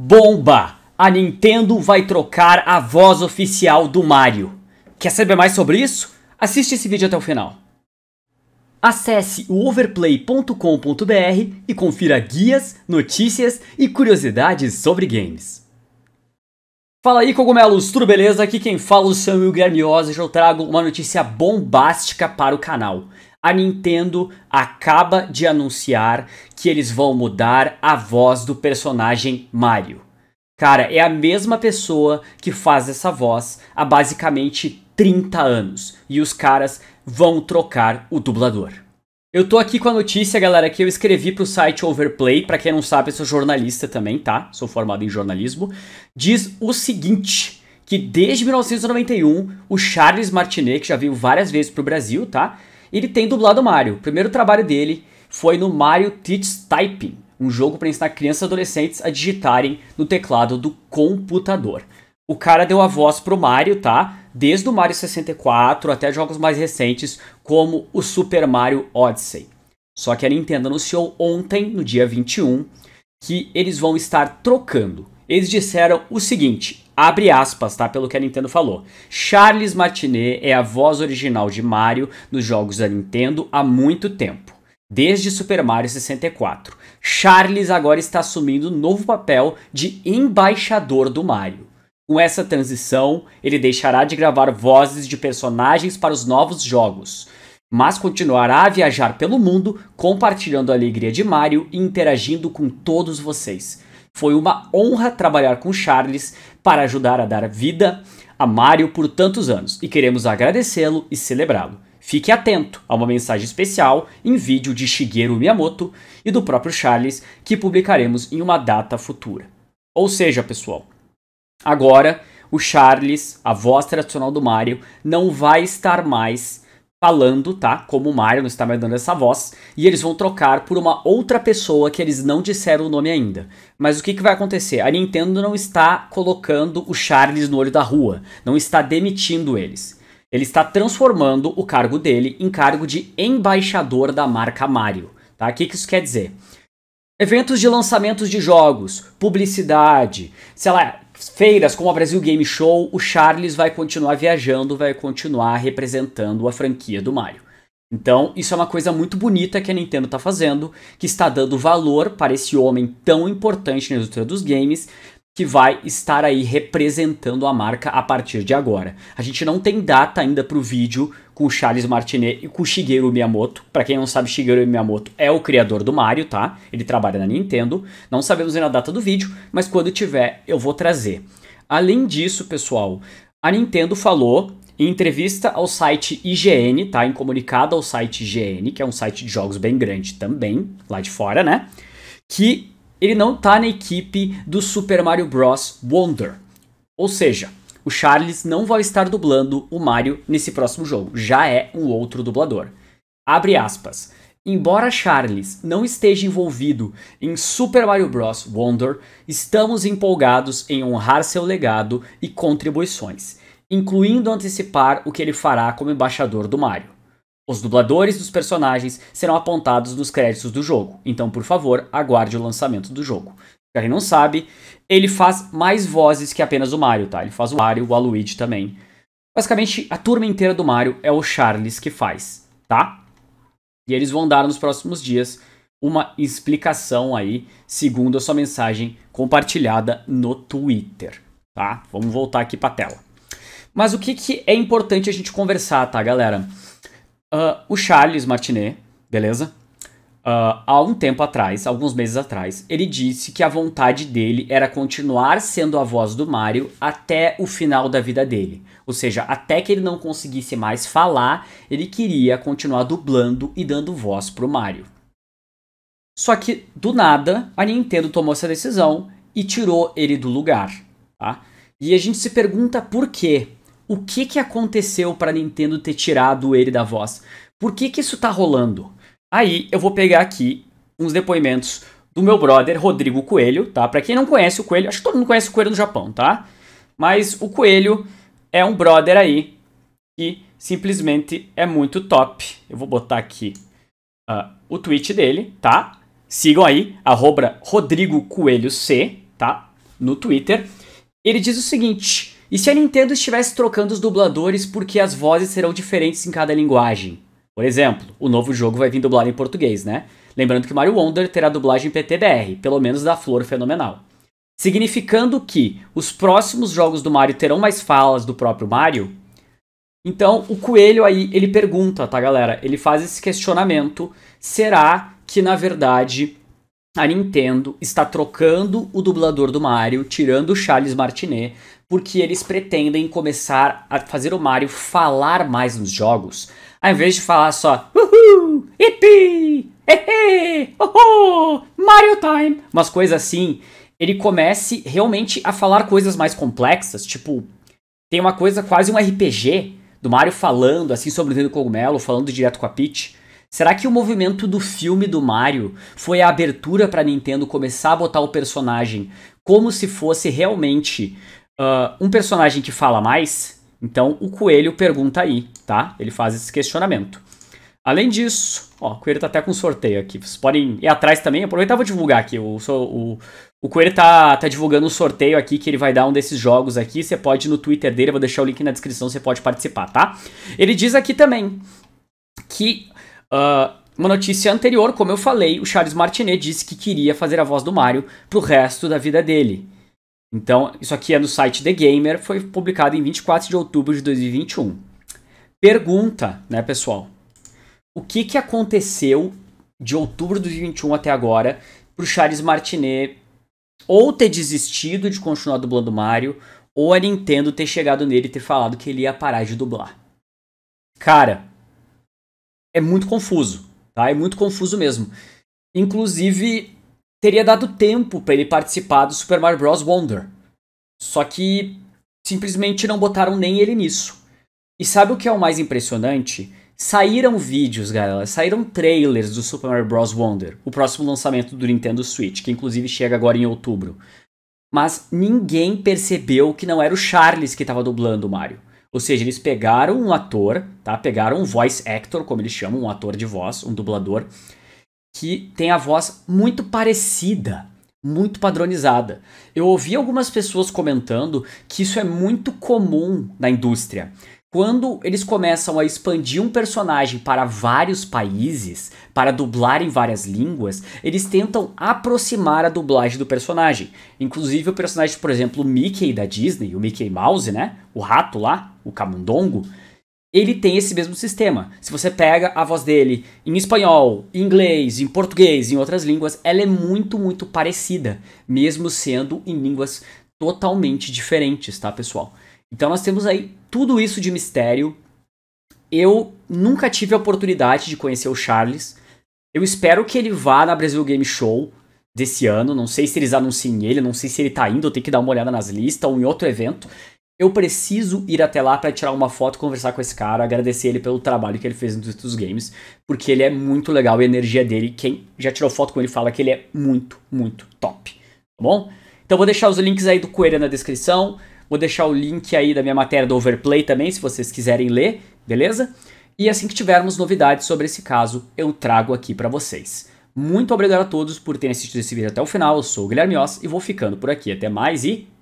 Bomba! A Nintendo vai trocar a voz oficial do Mario. Quer saber mais sobre isso? Assiste esse vídeo até o final. Acesse o overplay.com.br e confira guias, notícias e curiosidades sobre games. Fala aí cogumelos, tudo beleza? Aqui quem fala é o Samuel Guilherme Oz e eu trago uma notícia bombástica para o canal. A Nintendo acaba de anunciar que eles vão mudar a voz do personagem Mario. Cara, é a mesma pessoa que faz essa voz há basicamente 30 anos e os caras vão trocar o dublador. Eu tô aqui com a notícia, galera, que eu escrevi pro site Overplay, para quem não sabe, eu sou jornalista também, tá? Sou formado em jornalismo. Diz o seguinte, que desde 1991, o Charles Martinet, que já veio várias vezes pro Brasil, tá? Ele tem dublado Mario. O primeiro trabalho dele foi no Mario Teach Typing, um jogo para ensinar crianças e adolescentes a digitarem no teclado do computador. O cara deu a voz pro Mario, tá? Desde o Mario 64 até jogos mais recentes, como o Super Mario Odyssey. Só que a Nintendo anunciou ontem, no dia 21, que eles vão estar trocando. Eles disseram o seguinte: Abre aspas, tá? Pelo que a Nintendo falou. Charles Martinet é a voz original de Mario nos jogos da Nintendo há muito tempo, desde Super Mario 64. Charles agora está assumindo o novo papel de embaixador do Mario. Com essa transição, ele deixará de gravar vozes de personagens para os novos jogos, mas continuará a viajar pelo mundo, compartilhando a alegria de Mario e interagindo com todos vocês. Foi uma honra trabalhar com Charles para ajudar a dar vida a Mario por tantos anos e queremos agradecê-lo e celebrá-lo. Fique atento a uma mensagem especial em vídeo de Shigeru Miyamoto e do próprio Charles que publicaremos em uma data futura. Ou seja, pessoal, agora o Charles, a voz tradicional do Mario, não vai estar mais falando, tá? Como o Mario não está mais dando essa voz, e eles vão trocar por uma outra pessoa que eles não disseram o nome ainda. Mas o que, que vai acontecer? A Nintendo não está colocando o Charles no olho da rua, não está demitindo eles. Ele está transformando o cargo dele em cargo de embaixador da marca Mario, tá? O que, que isso quer dizer? Eventos de lançamentos de jogos, publicidade, sei lá, Feiras como a Brasil Game Show, o Charles vai continuar viajando, vai continuar representando a franquia do Mario. Então, isso é uma coisa muito bonita que a Nintendo está fazendo, que está dando valor para esse homem tão importante na indústria dos games, que vai estar aí representando a marca a partir de agora. A gente não tem data ainda para o vídeo com o Charles Martinet e com o Shigeru Miyamoto. Para quem não sabe, Shigeru Miyamoto é o criador do Mario, tá? Ele trabalha na Nintendo. Não sabemos ainda a data do vídeo, mas quando tiver eu vou trazer. Além disso, pessoal, a Nintendo falou em entrevista ao site IGN, tá? Em comunicado ao site IGN, que é um site de jogos bem grande também, lá de fora, né? Que ele não tá na equipe do Super Mario Bros. Wonder. Ou seja, o Charles não vai estar dublando o Mario nesse próximo jogo, já é um outro dublador. Abre aspas. Embora Charles não esteja envolvido em Super Mario Bros. Wonder, estamos empolgados em honrar seu legado e contribuições, incluindo antecipar o que ele fará como embaixador do Mario. Os dubladores dos personagens serão apontados nos créditos do jogo, então por favor, aguarde o lançamento do jogo. Pra quem não sabe, ele faz mais vozes que apenas o Mario, tá? Ele faz o Mario, o Luigi também. Basicamente, a turma inteira do Mario é o Charles que faz, tá? E eles vão dar nos próximos dias uma explicação aí, segundo a sua mensagem compartilhada no Twitter, tá? Vamos voltar aqui pra tela. Mas o que, que é importante a gente conversar, tá, galera? Uh, o Charles Martinet, beleza? Uh, há um tempo atrás, alguns meses atrás, ele disse que a vontade dele era continuar sendo a voz do Mario até o final da vida dele. Ou seja, até que ele não conseguisse mais falar, ele queria continuar dublando e dando voz pro Mario. Só que, do nada, a Nintendo tomou essa decisão e tirou ele do lugar. Tá? E a gente se pergunta por quê o que, que aconteceu para Nintendo ter tirado ele da voz. Por que, que isso está rolando? Aí eu vou pegar aqui uns depoimentos do meu brother Rodrigo Coelho, tá? Para quem não conhece o Coelho, acho que todo mundo conhece o Coelho no Japão, tá? Mas o Coelho é um brother aí que simplesmente é muito top. Eu vou botar aqui uh, o tweet dele, tá? Sigam aí, arroba Rodrigo Coelho C, tá? No Twitter. Ele diz o seguinte: e se a Nintendo estivesse trocando os dubladores porque as vozes serão diferentes em cada linguagem? Por exemplo, o novo jogo vai vir dublado em português, né? Lembrando que Mario Wonder terá dublagem PTBR, pelo menos da Flor Fenomenal. Significando que os próximos jogos do Mario terão mais falas do próprio Mario? Então, o coelho aí, ele pergunta, tá, galera? Ele faz esse questionamento: será que na verdade a Nintendo está trocando o dublador do Mario, tirando o Charles Martinet, porque eles pretendem começar a fazer o Mario falar mais nos jogos, ao invés de falar só Uhul! Hippie! Hehe! Oh, oh, Mario Time! Umas coisas assim. Ele comece realmente a falar coisas mais complexas, tipo, tem uma coisa quase um RPG do Mario falando assim sobre o dedo cogumelo, falando direto com a Peach. Será que o movimento do filme do Mario foi a abertura para Nintendo começar a botar o personagem como se fosse realmente uh, um personagem que fala mais, então o coelho pergunta aí, tá? Ele faz esse questionamento. Além disso, ó, o coelho tá até com sorteio aqui. Vocês podem ir atrás também. Aproveitar vou divulgar aqui. O, o, o coelho tá, tá divulgando um sorteio aqui que ele vai dar um desses jogos aqui. Você pode ir no Twitter dele, eu vou deixar o link na descrição, você pode participar, tá? Ele diz aqui também que uh, uma notícia anterior, como eu falei, o Charles Martinet disse que queria fazer a voz do Mario pro resto da vida dele. Então, isso aqui é no site The Gamer, foi publicado em 24 de outubro de 2021. Pergunta, né, pessoal? O que, que aconteceu de outubro de 2021 até agora pro Charles Martinet ou ter desistido de continuar dublando Mario, ou a Nintendo ter chegado nele e ter falado que ele ia parar de dublar? Cara, é muito confuso, tá? É muito confuso mesmo. Inclusive, teria dado tempo para ele participar do Super Mario Bros. Wonder. Só que simplesmente não botaram nem ele nisso. E sabe o que é o mais impressionante? Saíram vídeos, galera, saíram trailers do Super Mario Bros. Wonder, o próximo lançamento do Nintendo Switch, que inclusive chega agora em outubro. Mas ninguém percebeu que não era o Charles que estava dublando o Mario. Ou seja, eles pegaram um ator, tá? Pegaram um voice actor, como eles chamam, um ator de voz, um dublador, que tem a voz muito parecida, muito padronizada. Eu ouvi algumas pessoas comentando que isso é muito comum na indústria. Quando eles começam a expandir um personagem para vários países, para dublar em várias línguas, eles tentam aproximar a dublagem do personagem. Inclusive o personagem, por exemplo, o Mickey da Disney, o Mickey Mouse, né? O rato lá, o camundongo, ele tem esse mesmo sistema. Se você pega a voz dele em espanhol, em inglês, em português, em outras línguas, ela é muito, muito parecida, mesmo sendo em línguas totalmente diferentes, tá, pessoal? Então nós temos aí tudo isso de mistério. Eu nunca tive a oportunidade de conhecer o Charles. Eu espero que ele vá na Brasil Game Show desse ano. Não sei se eles anunciem ele, não sei se ele tá indo, eu tenho que dar uma olhada nas listas ou em outro evento. Eu preciso ir até lá para tirar uma foto, conversar com esse cara, agradecer ele pelo trabalho que ele fez nos dos games, porque ele é muito legal e a energia dele, quem já tirou foto com ele fala que ele é muito, muito top, tá bom? Então vou deixar os links aí do Coelho na descrição, vou deixar o link aí da minha matéria do Overplay também, se vocês quiserem ler, beleza? E assim que tivermos novidades sobre esse caso, eu trago aqui para vocês. Muito obrigado a todos por terem assistido esse vídeo até o final, eu sou o Guilherme Oss e vou ficando por aqui. Até mais e